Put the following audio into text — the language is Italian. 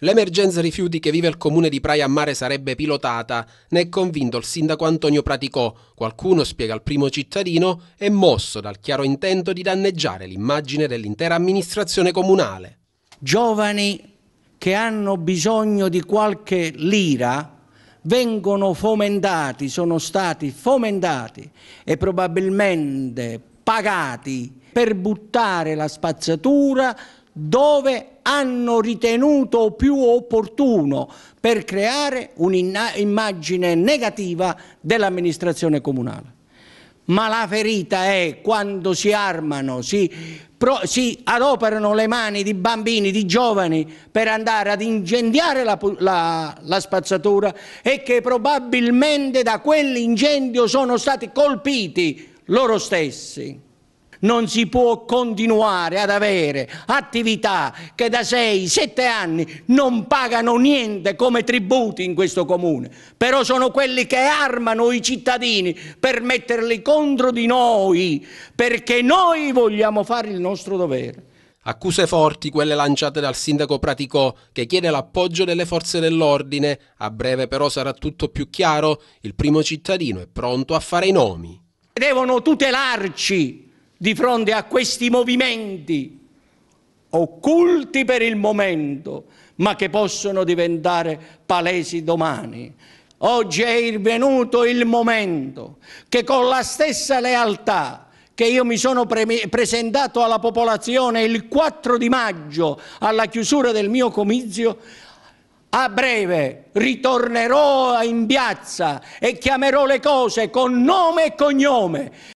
L'emergenza rifiuti che vive il comune di Praia a Mare sarebbe pilotata, ne è convinto il sindaco Antonio Praticò. Qualcuno, spiega il primo cittadino, è mosso dal chiaro intento di danneggiare l'immagine dell'intera amministrazione comunale. Giovani che hanno bisogno di qualche lira vengono fomentati, sono stati fomentati e probabilmente pagati per buttare la spazzatura dove hanno ritenuto più opportuno per creare un'immagine negativa dell'amministrazione comunale. Ma la ferita è quando si armano, si, pro, si, adoperano le mani di bambini, di giovani per andare ad incendiare la, la, la spazzatura e che probabilmente da quell'incendio sono stati colpiti loro stessi non si può continuare ad avere attività che da 6-7 anni non pagano niente come tributi in questo comune, però sono quelli che armano i cittadini per metterli contro di noi, perché noi vogliamo fare il nostro dovere. Accuse forti quelle lanciate dal sindaco Praticò che chiede l'appoggio delle forze dell'ordine. A breve però sarà tutto più chiaro, il primo cittadino è pronto a fare i nomi. Devono tutelarci di fronte a questi movimenti occulti per il momento, ma che possono diventare palesi domani. Oggi è venuto il momento che con la stessa lealtà che io mi sono pre presentato alla popolazione il 4 di maggio alla chiusura del mio comizio, a breve ritornerò in piazza e chiamerò le cose con nome e cognome